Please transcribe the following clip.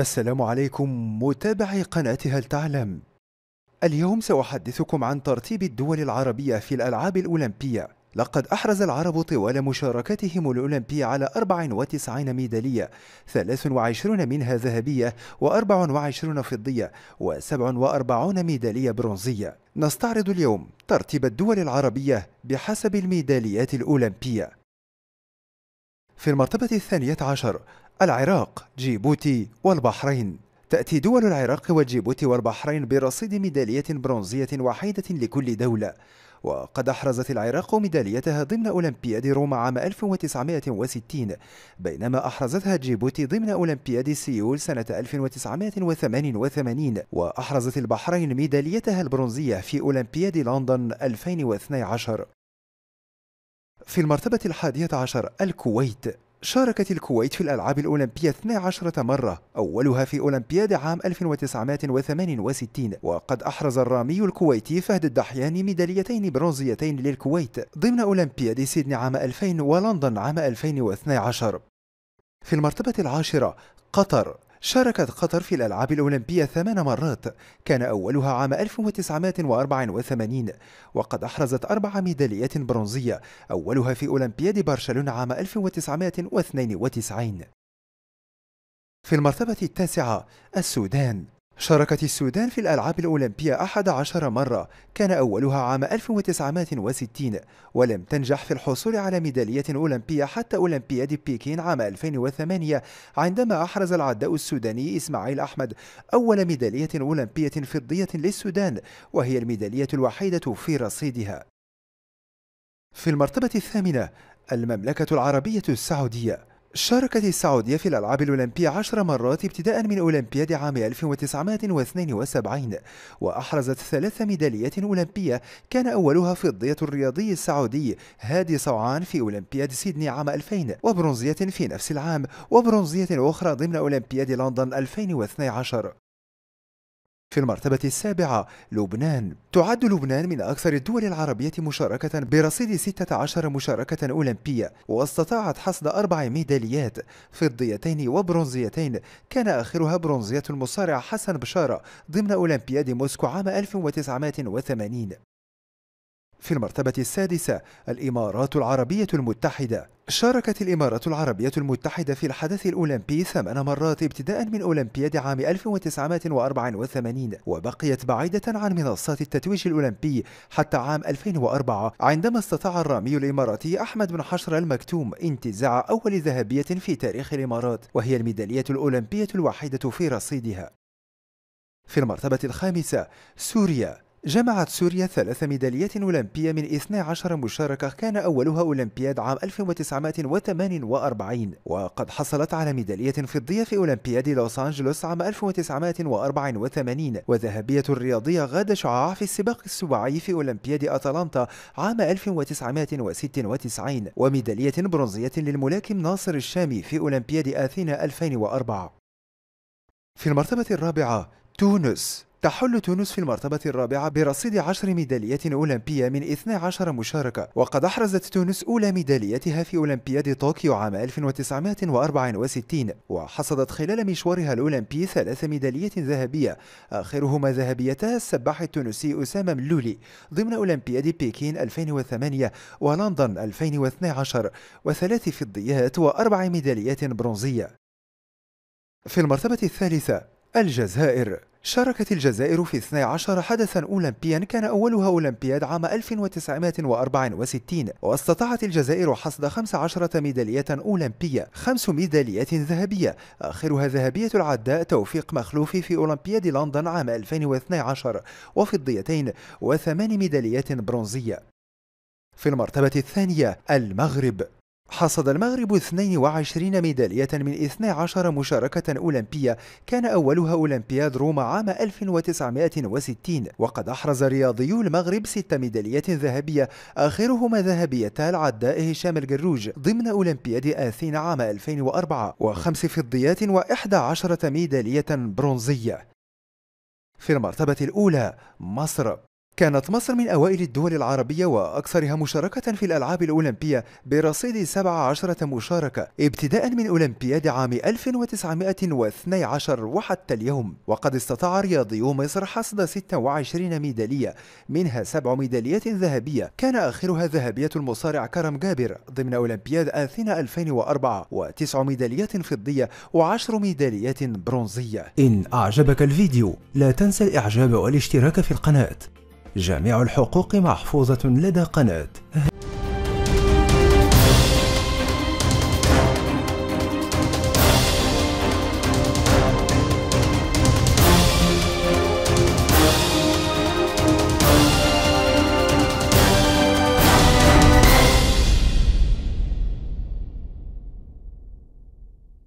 السلام عليكم متابعي قناة هل تعلم اليوم سأحدثكم عن ترتيب الدول العربية في الألعاب الأولمبية لقد أحرز العرب طوال مشاركتهم الأولمبية على 94 ميدالية 23 منها ذهبية و24 فضية و47 ميدالية برونزية نستعرض اليوم ترتيب الدول العربية بحسب الميداليات الأولمبية في المرتبة الثانية عشر العراق جيبوتي والبحرين تأتي دول العراق وجيبوتي والبحرين برصيد ميدالية برونزية وحيدة لكل دولة وقد أحرزت العراق ميداليتها ضمن أولمبياد روما عام 1960 بينما أحرزتها جيبوتي ضمن أولمبياد سيول سنة 1988 وأحرزت البحرين ميداليتها البرونزية في أولمبياد لندن 2012 في المرتبة الحادية عشر الكويت شاركت الكويت في الألعاب الأولمبية 12 مرة أولها في أولمبياد عام 1968 وقد أحرز الرامي الكويتي فهد الدحيان ميداليتين برونزيتين للكويت ضمن أولمبياد سيدني عام 2000 ولندن عام 2012 في المرتبة العاشرة قطر شاركت قطر في الألعاب الأولمبية ثمان مرات كان أولها عام 1984 وقد أحرزت أربع ميداليات برونزية أولها في أولمبياد برشلونة عام 1992 في المرتبة التاسعة السودان شاركت السودان في الألعاب الأولمبية 11 مرة كان أولها عام 1960 ولم تنجح في الحصول على ميدالية أولمبية حتى أولمبياد بكين عام 2008 عندما أحرز العداء السوداني إسماعيل أحمد أول ميدالية أولمبية فضية للسودان وهي الميدالية الوحيدة في رصيدها في المرتبة الثامنة المملكة العربية السعودية شاركت السعودية في الألعاب الأولمبية عشر مرات ابتداء من أولمبياد عام 1972 وأحرزت ثلاث ميداليات أولمبية كان أولها فضية الرياضي السعودي هادي صوعان في أولمبياد سيدني عام 2000 وبرونزية في نفس العام وبرونزية أخرى ضمن أولمبياد لندن 2012 في المرتبة السابعة لبنان تعد لبنان من أكثر الدول العربية مشاركة برصيد 16 مشاركة أولمبية واستطاعت حصد أربع ميداليات فضيتين وبرونزيتين كان آخرها برونزية المصارع حسن بشارة ضمن أولمبياد موسكو عام 1980 في المرتبة السادسة الإمارات العربية المتحدة شاركت الإمارات العربية المتحدة في الحدث الأولمبي ثمان مرات ابتداء من أولمبياد عام 1984 وبقيت بعيدة عن منصات التتويج الأولمبي حتى عام 2004 عندما استطاع الرامي الإماراتي أحمد بن حشر المكتوم انتزاع أول ذهبية في تاريخ الإمارات وهي الميدالية الأولمبية الوحيدة في رصيدها في المرتبة الخامسة سوريا جمعت سوريا ثلاث ميداليات أولمبية من 12 مشاركة كان أولها أولمبياد عام 1948 وقد حصلت على ميدالية فضية في أولمبياد لوس أنجلوس عام 1984 وذهبية الرياضية غادة شعاع في السباق السباعي في أولمبياد أتلانتا عام 1996 وميدالية برونزية للملاكم ناصر الشامي في أولمبياد أثينا 2004 في المرتبة الرابعة تونس تحل تونس في المرتبة الرابعة برصيد عشر ميداليات أولمبية من 12 مشاركة وقد أحرزت تونس أولى ميداليتها في أولمبياد طوكيو عام 1964 وحصدت خلال مشوارها الأولمبي ثلاث ميداليات ذهبية آخرهما ذهبيتا السباح التونسي أسامة ملولي ضمن أولمبياد بكين 2008 ولندن 2012 وثلاث فضيات وأربع ميداليات برونزية في المرتبة الثالثة الجزائر شاركت الجزائر في 12 حدثا أولمبيا كان أولها أولمبياد عام 1964 واستطاعت الجزائر حصد 15 ميدالية أولمبية خمس ميداليات ذهبية آخرها ذهبية العداء توفيق مخلوفي في أولمبياد لندن عام 2012 وفضيتين وثمان ميداليات برونزية في المرتبة الثانية المغرب حصد المغرب 22 ميدالية من 12 مشاركة أولمبية كان أولها أولمبياد روما عام 1960 وقد أحرز رياضيو المغرب ست ميداليات ذهبية آخرهما ذهبيتا العداء هشام الجروج ضمن أولمبياد آثينا عام 2004 وخمس فضيات و11 ميدالية برونزية في المرتبة الأولى مصر كانت مصر من أوائل الدول العربية وأكثرها مشاركة في الألعاب الأولمبية برصيد 17 مشاركة ابتداء من أولمبياد عام 1912 وحتى اليوم وقد استطاع رياضيو مصر حصد 26 ميدالية منها سبع ميداليات ذهبية كان آخرها ذهبية المصارع كرم جابر ضمن أولمبياد أثينا 2004 وتسع ميداليات فضية وعشر ميداليات برونزية إن أعجبك الفيديو لا تنسى الإعجاب والاشتراك في القناة جميع الحقوق محفوظة لدى قناة